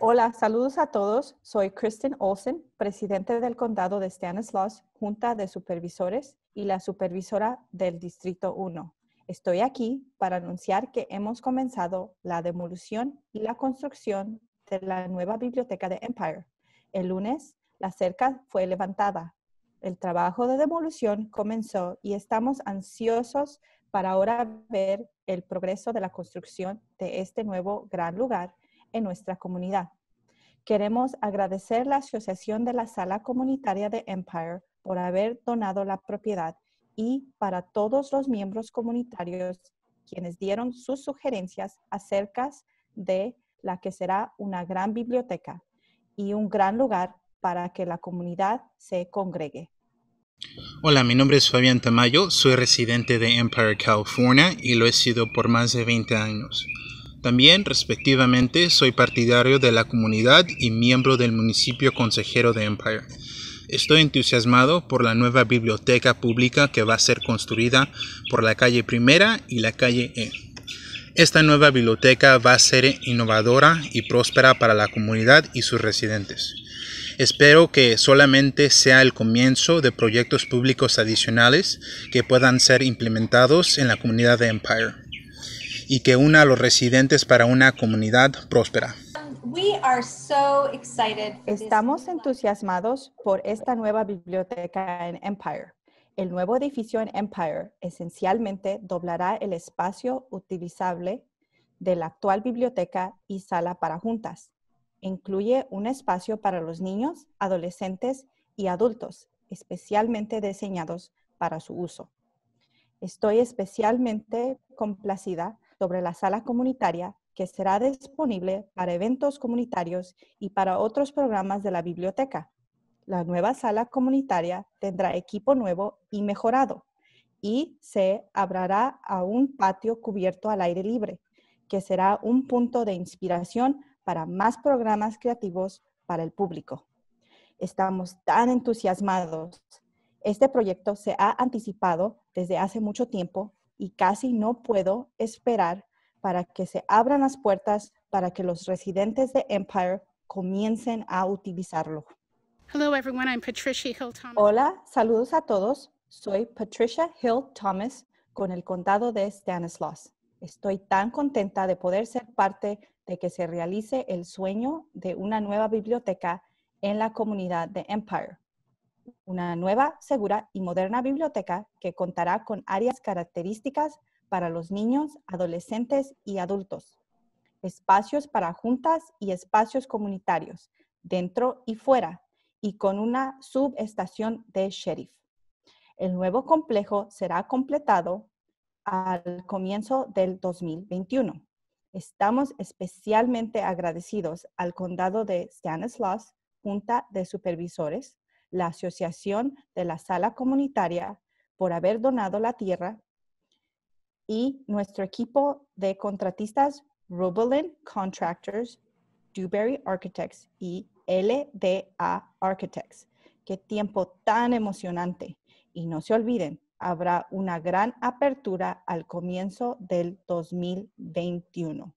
Hola, saludos a todos. Soy Kristen Olsen, presidente del condado de Stanislaus, junta de supervisores y la supervisora del Distrito 1. Estoy aquí para anunciar que hemos comenzado la demolición y la construcción de la nueva biblioteca de Empire. El lunes, la cerca fue levantada. El trabajo de demolición comenzó y estamos ansiosos para ahora ver el progreso de la construcción de este nuevo gran lugar en nuestra comunidad. Queremos agradecer la Asociación de la Sala Comunitaria de Empire por haber donado la propiedad y para todos los miembros comunitarios quienes dieron sus sugerencias acerca de la que será una gran biblioteca y un gran lugar para que la comunidad se congregue. Hola, mi nombre es Fabián Tamayo, soy residente de Empire, California y lo he sido por más de 20 años. También, respectivamente, soy partidario de la comunidad y miembro del municipio consejero de Empire. Estoy entusiasmado por la nueva biblioteca pública que va a ser construida por la calle Primera y la calle E. Esta nueva biblioteca va a ser innovadora y próspera para la comunidad y sus residentes. Espero que solamente sea el comienzo de proyectos públicos adicionales que puedan ser implementados en la comunidad de Empire y que una a los residentes para una comunidad próspera. Estamos entusiasmados por esta nueva biblioteca en Empire. El nuevo edificio en Empire esencialmente doblará el espacio utilizable de la actual biblioteca y sala para juntas incluye un espacio para los niños, adolescentes y adultos, especialmente diseñados para su uso. Estoy especialmente complacida sobre la sala comunitaria que será disponible para eventos comunitarios y para otros programas de la biblioteca. La nueva sala comunitaria tendrá equipo nuevo y mejorado y se abrirá a un patio cubierto al aire libre, que será un punto de inspiración para más programas creativos para el público. Estamos tan entusiasmados. Este proyecto se ha anticipado desde hace mucho tiempo y casi no puedo esperar para que se abran las puertas para que los residentes de Empire comiencen a utilizarlo. Hola, saludos a todos. Soy Patricia Hill Thomas con el condado de Stanislaus. Estoy tan contenta de poder ser parte de que se realice el sueño de una nueva biblioteca en la comunidad de Empire. Una nueva, segura y moderna biblioteca que contará con áreas características para los niños, adolescentes y adultos. Espacios para juntas y espacios comunitarios, dentro y fuera, y con una subestación de sheriff. El nuevo complejo será completado al comienzo del 2021. Estamos especialmente agradecidos al condado de Stanislaus, Junta de Supervisores, la Asociación de la Sala Comunitaria por haber donado la tierra y nuestro equipo de contratistas Rubelin Contractors, Dewberry Architects y LDA Architects. Qué tiempo tan emocionante. Y no se olviden, habrá una gran apertura al comienzo del 2021.